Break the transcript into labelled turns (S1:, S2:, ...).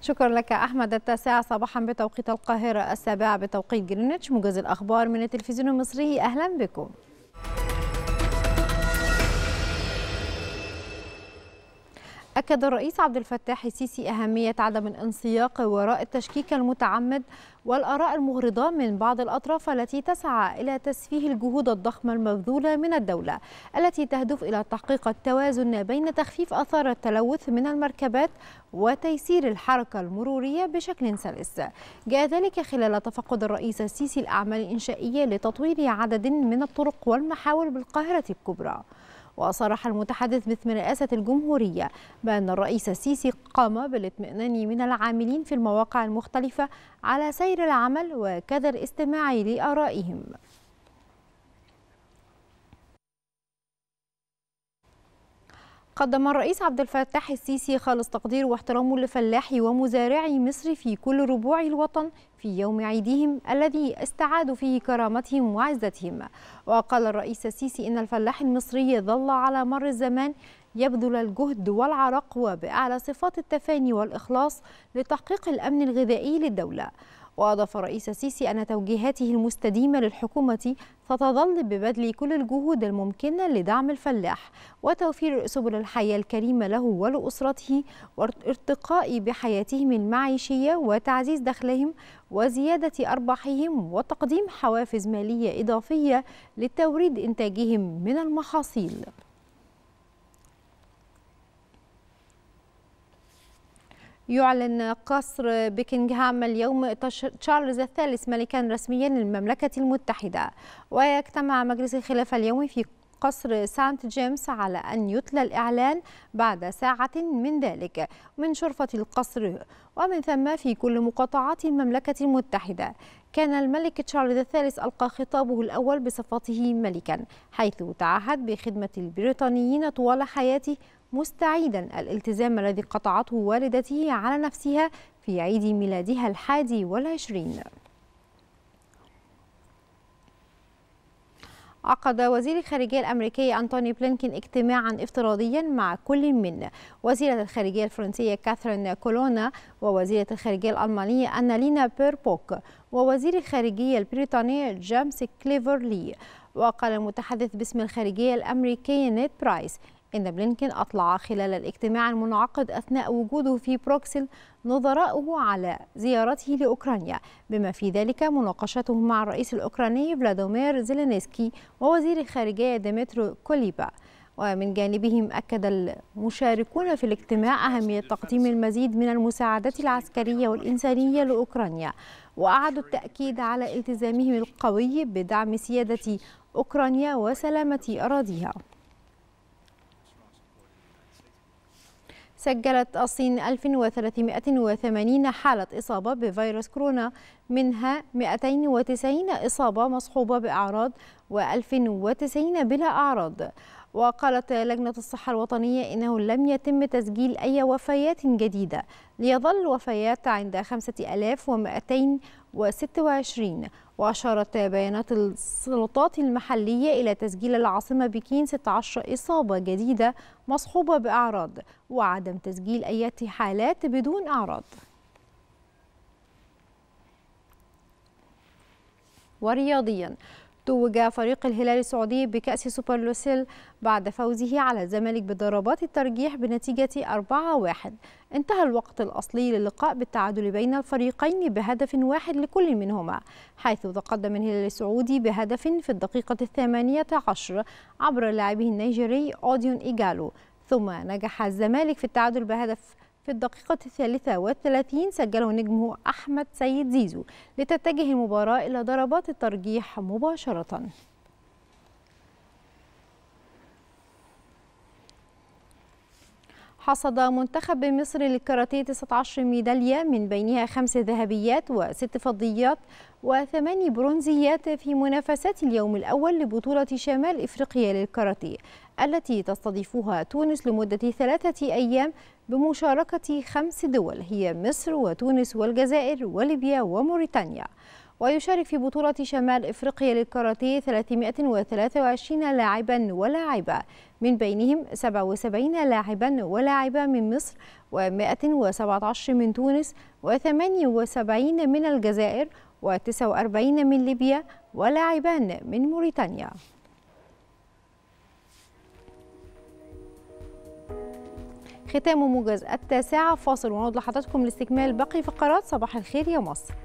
S1: شكرا لك أحمد التاسعة صباحا بتوقيت القاهرة السابعة بتوقيت جرينتش موجز الأخبار من التلفزيون المصري أهلا بكم أكد الرئيس عبد الفتاح السيسي أهمية عدم الانسياق وراء التشكيك المتعمد والآراء المغرضة من بعض الأطراف التي تسعى إلى تسفيه الجهود الضخمة المبذولة من الدولة التي تهدف إلى تحقيق التوازن بين تخفيف أثار التلوث من المركبات وتيسير الحركة المرورية بشكل سلس جاء ذلك خلال تفقد الرئيس السيسي الأعمال الإنشائية لتطوير عدد من الطرق والمحاور بالقاهرة الكبرى وصرح المتحدث باسم رئاسة الجمهورية بأن الرئيس السيسي قام بالاطمئنان من العاملين في المواقع المختلفة على سير العمل وكذا الاستماع لآرائهم قدم الرئيس عبد الفتاح السيسي خالص تقدير واحترامه لفلاحي ومزارعي مصر في كل ربوع الوطن في يوم عيدهم الذي استعادوا فيه كرامتهم وعزتهم وقال الرئيس السيسي إن الفلاح المصري ظل على مر الزمان يبذل الجهد والعرق وبأعلى صفات التفاني والإخلاص لتحقيق الأمن الغذائي للدولة وأضاف الرئيس السيسي أن توجيهاته المستديمة للحكومة ستظل ببذل كل الجهود الممكنة لدعم الفلاح وتوفير سبل الحياة الكريمة له ولأسرته وارتقاء بحياتهم المعيشية وتعزيز دخلهم وزيادة أرباحهم وتقديم حوافز مالية إضافية لتوريد إنتاجهم من المحاصيل يعلن قصر بكنغهام اليوم تشارلز الثالث ملكا رسميا للمملكة المتحدة ويجتمع مجلس الخلافة اليوم في قصر سانت جيمس على أن يتلى الإعلان بعد ساعة من ذلك من شرفة القصر ومن ثم في كل مقاطعات المملكة المتحدة كان الملك تشارلز الثالث ألقى خطابه الأول بصفته ملكا حيث تعهد بخدمة البريطانيين طوال حياته مستعيدا الالتزام الذي قطعته والدته على نفسها في عيد ميلادها الحادي والعشرين عقد وزير الخارجية الأمريكي أنتوني بلينكين اجتماعا افتراضيا مع كل من وزيرة الخارجية الفرنسية كاثرين كولونا ووزيرة الخارجية الألمانية أنالينا بيربوك ووزير الخارجية البريطاني جيمس كليفرلي وقال المتحدث باسم الخارجية الأمريكي نيت برايس إن بلينكين أطلع خلال الاجتماع المنعقد أثناء وجوده في بروكسل نظراؤه على زيارته لأوكرانيا بما في ذلك مناقشته مع الرئيس الأوكراني فلاديمير زيلينسكي ووزير الخارجية ديمترو كوليبا ومن جانبهم أكد المشاركون في الاجتماع أهمية تقديم المزيد من المساعدات العسكرية والإنسانية لأوكرانيا وأعادوا التأكيد على التزامهم القوي بدعم سيادة أوكرانيا وسلامة أراضيها سجلت الصين 1380 حالة إصابة بفيروس كورونا منها 290 إصابة مصحوبة بأعراض و1090 بلا أعراض وقالت لجنة الصحة الوطنية إنه لم يتم تسجيل أي وفيات جديدة ليظل الوفيات عند 5226 وأشارت بيانات السلطات المحلية إلى تسجيل العاصمة بكين 16 إصابة جديدة مصحوبة بأعراض وعدم تسجيل أي حالات بدون أعراض ورياضيا توج فريق الهلال السعودي بكأس سوبر لوسيل بعد فوزه على الزمالك بضربات الترجيح بنتيجة 4-1 انتهى الوقت الأصلي للقاء بالتعادل بين الفريقين بهدف واحد لكل منهما حيث تقدم الهلال السعودي بهدف في الدقيقة الثامنية عشر عبر لاعبه النيجيري أوديون إيجالو ثم نجح الزمالك في التعادل بهدف في الدقيقة الثالثة والثلاثين سجله نجمه أحمد سيد زيزو لتتجه المباراة إلى ضربات الترجيح مباشرة حصد منتخب مصر للكاراتيه 19 ميدالية من بينها خمس ذهبيات وست فضيات وثمان برونزيات في منافسات اليوم الأول لبطولة شمال إفريقيا للكاراتيه التي تستضيفها تونس لمدة ثلاثة أيام بمشاركة خمس دول هي مصر وتونس والجزائر وليبيا وموريتانيا ويشارك في بطولة شمال إفريقيا للكاراتيه 323 لاعبا ولاعبة من بينهم 77 لاعبا ولاعبة من مصر و117 من تونس و78 من الجزائر و49 من ليبيا ولاعبان من موريتانيا ختام موجز التاسعة فاصل ونعود لحضراتكم لاستكمال باقي فقرات صباح الخير يا مصر